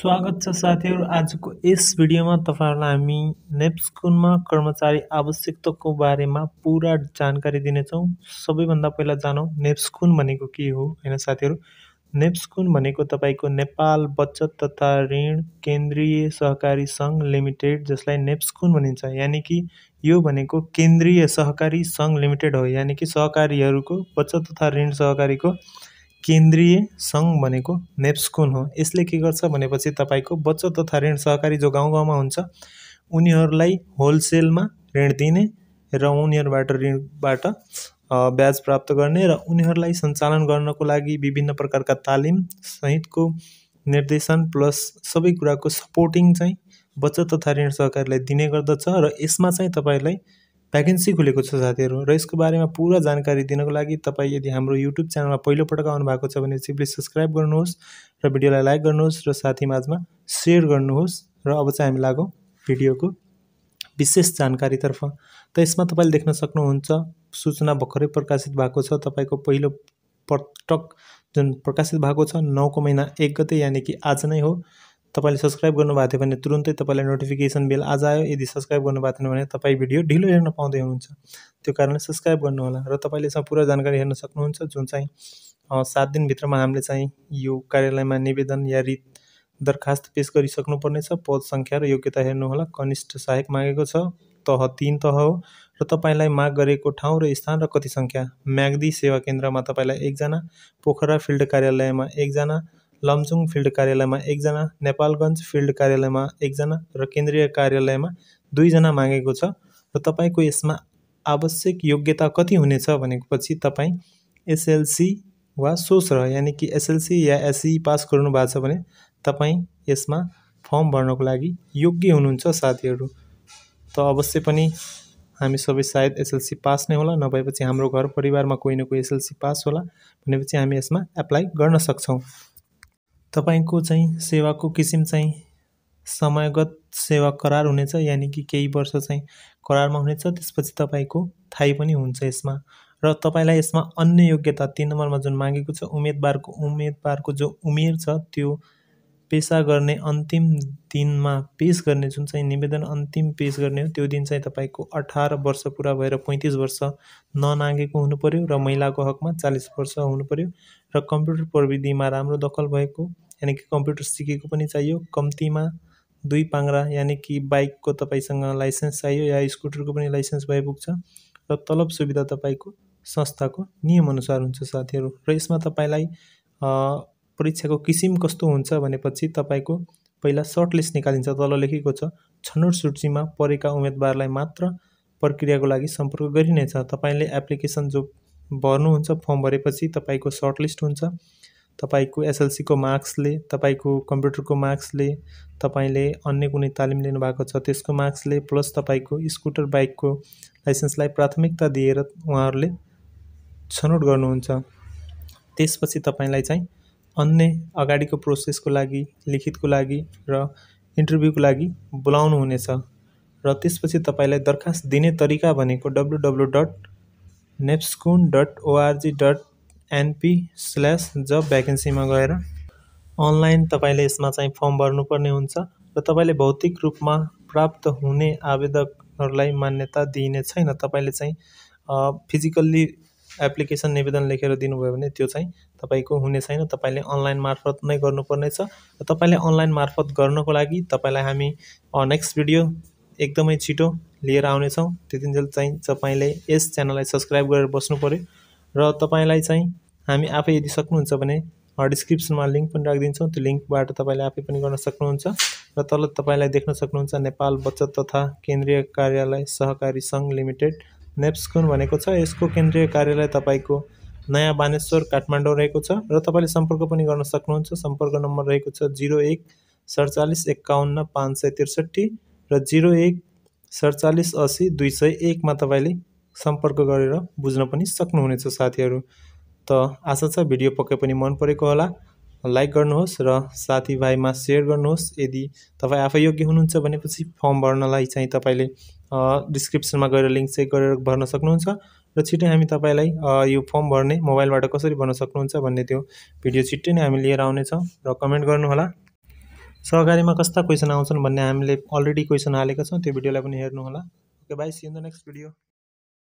स्वागत छ साथीहरू आजको यस भिडियोमा तपाईँहरूलाई हामी नेप्सकुनमा कर्मचारी आवश्यकताको बारेमा पुरा जानकारी दिनेछौँ सबैभन्दा पहिला जानौँ नेप्सकुन भनेको के हो होइन साथीहरू नेप्सकुन भनेको तपाईँको नेपाल बचत तथा ऋण केन्द्रीय सहकारी सङ्घ लिमिटेड जसलाई नेप्सकुन भनिन्छ यानि कि यो भनेको केन्द्रीय सहकारी सङ्घ लिमिटेड हो यानि कि सहकारीहरूको बचत तथा ऋण सहकारीको केन्द्रीय सङ्घ भनेको नेप्सकुन हो यसले के गर्छ भनेपछि तपाईँको बचत तथा ऋण सहकारी जो गाउँ गाउँमा हुन्छ उनीहरूलाई होलसेलमा ऋण दिने र उनीहरूबाट ऋणबाट ब्याज प्राप्त गर्ने र उनीहरूलाई सञ्चालन गर्नको लागि विभिन्न प्रकारका तालिम सहितको निर्देशन प्लस सबै कुराको सपोर्टिङ चाहिँ बचत तथा ऋण सहकारीलाई दिने गर्दछ र यसमा चाहिँ तपाईँलाई भ्याकेन्सी खुलेको छ साथीहरू र यसको बारेमा पुरा जानकारी दिनको लागि तपाईँ यदि हाम्रो युट्युब च्यानलमा पहिलोपटक आउनुभएको छ भने चाहिँ प्लिज सब्सक्राइब गर्नुहोस् र भिडियोलाई लाइक गर्नुहोस् र साथी माझमा सेयर गर्नुहोस् र अब चाहिँ हामी लागौँ भिडियोको विशेष जानकारीतर्फ त यसमा तपाईँले देख्न सक्नुहुन्छ सूचना भर्खरै प्रकाशित भएको छ तपाईँको पहिलो पटक जुन प्रकाशित भएको छ नौको महिना एक गते यानि कि आज नै हो तपाईँले सब्सक्राइब गर्नुभएको थियो भने तुरुन्तै तपाईँलाई नोटिफिकेसन बेल आज आयो यदि सब्सक्राइब गर्नुभएको थिएन भने तपाईँ भिडियो ढिलो हेर्न पाउँदै हुनुहुन्छ त्यो कारणले सब्सक्राइब गर्नुहोला र तपाईँले यसमा पुरा जानकारी हेर्न सक्नुहुन्छ जुन चाहिँ सात दिनभित्रमा हामीले चाहिँ यो कार्यालयमा निवेदन या रित दरखास्त पेस गरिसक्नुपर्नेछ पद सङ्ख्या र योग्यता हेर्नुहोला कनिष्ठ सहायक मागेको छ तह तिन तह हो र तपाईँलाई माग गरेको ठाउँ र स्थान र कति सङ्ख्या म्याग्दी सेवा केन्द्रमा तपाईँलाई एकजना पोखरा फिल्ड कार्यालयमा एकजना लमजुङ फिल्ड कार्यालयमा एकजना नेपालगञ्ज फिल्ड कार्यालयमा एकजना र केन्द्रीय कार्यालयमा दुईजना मागेको छ र तपाईँको यसमा आवश्यक योग्यता कति हुनेछ भनेपछि तपाईँ एसएलसी वा सोस रह यानि कि एसएलसी या एससी पास गर्नुभएको छ भने तपाईँ यसमा फर्म भर्नको लागि योग्य हुनुहुन्छ साथीहरू त अवश्य पनि हामी सबै सायद एसएलसी पास नै होला नभएपछि हाम्रो घर परिवारमा कोही न कोही एसएलसी पास होला भनेपछि हामी यसमा एप्लाई गर्न सक्छौँ तपाईँको चाहिँ सेवाको किसिम चाहिँ समयगत सेवा करार हुनेछ यानि कि केही वर्ष चाहिँ करारमा हुनेछ त्यसपछि तपाईँको थाहै पनि हुन्छ यसमा र तपाईँलाई यसमा अन्य योग्यता तिन नम्बरमा जुन मागेको छ उम्मेदवारको उम्मेदवारको जो उमेर छ त्यो पेसा गर्ने अन्तिम दिनमा पेस गर्ने जुन चाहिँ निवेदन अन्तिम पेस गर्ने हो त्यो दिन चाहिँ तपाईँको अठार वर्ष पुरा भएर पैँतिस वर्ष ननागेको हुनुपऱ्यो र महिलाको हकमा चालिस वर्ष हुनुपऱ्यो र कम्प्युटर प्रविधिमा राम्रो दखल भएको यानि कि कम्प्युटर सिकेको पनि चाहियो कम्तीमा दुई पाङ्रा यानि कि बाइकको तपाईँसँग लाइसेन्स चाहियो या स्कुटरको पनि लाइसेन्स भइपुग्छ र तलब सुविधा तपाईँको संस्थाको नियमअनुसार हुन्छ साथीहरू र यसमा तपाईँलाई परीक्षाको किसिम कस्तो हुन्छ भनेपछि तपाईँको पहिला सर्ट लिस्ट निकालिन्छ तल लेखेको छ छनौट सूचीमा परेका उम्मेदवारलाई मात्र प्रक्रियाको लागि सम्पर्क गरिनेछ तपाईँले एप्लिकेसन जो भर्नुहुन्छ फर्म भरेपछि तपाईँको सर्ट लिस्ट हुन्छ तपाईँको एसएलसीको मार्क्सले तपाईँको कम्प्युटरको मार्क्सले तपाईँले अन्य कुनै तालिम लिनुभएको छ त्यसको मार्क्सले प्लस तपाईँको स्कुटर बाइकको लाइसेन्सलाई प्राथमिकता दिएर उहाँहरूले छनौट गर्नुहुन्छ त्यसपछि तपाईँलाई चाहिँ अन्य अगाडिको प्रोसेसको लागि लिखितको लागि र इन्टरभ्यूको लागि बोलाउनुहुनेछ र त्यसपछि तपाईँलाई दरखास्त दिने तरिका भनेको डब्लु डब्लु डट नेप्सकुन dot ORG dot NP slash जब भ्याकेन्सीमा गएर अनलाइन तपाईँले यसमा चाहिँ फर्म भर्नुपर्ने हुन्छ र तपाईँले भौतिक रूपमा प्राप्त हुने आवेदकहरूलाई मान्यता दिइने छैन तपाईँले चाहिँ फिजिकल्ली एप्लिकेसन निवेदन लेखेर दिनुभयो भने त्यो चाहिँ तपाईँको हुने छैन तपाईँले अनलाइन मार्फत नै गर्नुपर्नेछ र तपाईँले अनलाइन मार्फत गर्नको लागि तपाईँलाई हामी नेक्स्ट भिडियो एकदमै छिटो लिएर आउनेछौँ त्यतिन्जेल चाहिँ तपाईँले यस च्यानललाई सब्सक्राइब गरेर बस्नु पऱ्यो र तपाईँलाई चाहिँ हामी आफै यदि सक्नुहुन्छ भने डिस्क्रिप्सनमा लिङ्क पनि राखिदिन्छौँ त्यो लिङ्कबाट तपाईँले आफै पनि गर्न सक्नुहुन्छ र तल तपाईँलाई देख्न सक्नुहुन्छ नेपाल बचत तथा केन्द्रीय कार्यालय सहकारी सङ्घ लिमिटेड नेप्सकुन भनेको छ यसको केन्द्रीय कार्यालय तपाईँको नयाँ बानेश्वर काठमाडौँ रहेको छ र तपाईँले सम्पर्क पनि गर्न सक्नुहुन्छ सम्पर्क नम्बर रहेको छ जिरो एक सडचालिस एकाउन्न पाँच सय त्रिसठी र जिरो एक सडचालिस असी दुई सय एकमा तपाईँले सम्पर्क गरेर बुझ्न पनि सक्नुहुनेछ साथीहरू त आशा छ भिडियो पक्कै पनि मन परेको होला लाइक गर्नुहोस् र साथीभाइमा सेयर गर्नुहोस् यदि तपाईँ आफै योग्य हुनुहुन्छ भनेपछि फर्म भर्नलाई चाहिँ तपाईँले डिस्क्रिप्सनमा गएर लिङ्क चेक गरेर भर्न सक्नुहुन्छ र छिट्टै हामी तपाईँलाई यो फर्म भर्ने मोबाइलबाट कसरी भर्न सक्नुहुन्छ भन्ने त्यो भिडियो छिट्टै नै हामी लिएर आउनेछौँ र कमेन्ट गर्नुहोला सहकारीमा कस्ता क्वेसन आउँछन् भन्ने हामीले अलरेडी क्वेसन हालेका छौँ त्यो भिडियोलाई पनि हेर्नुहोला okay bye see in the next video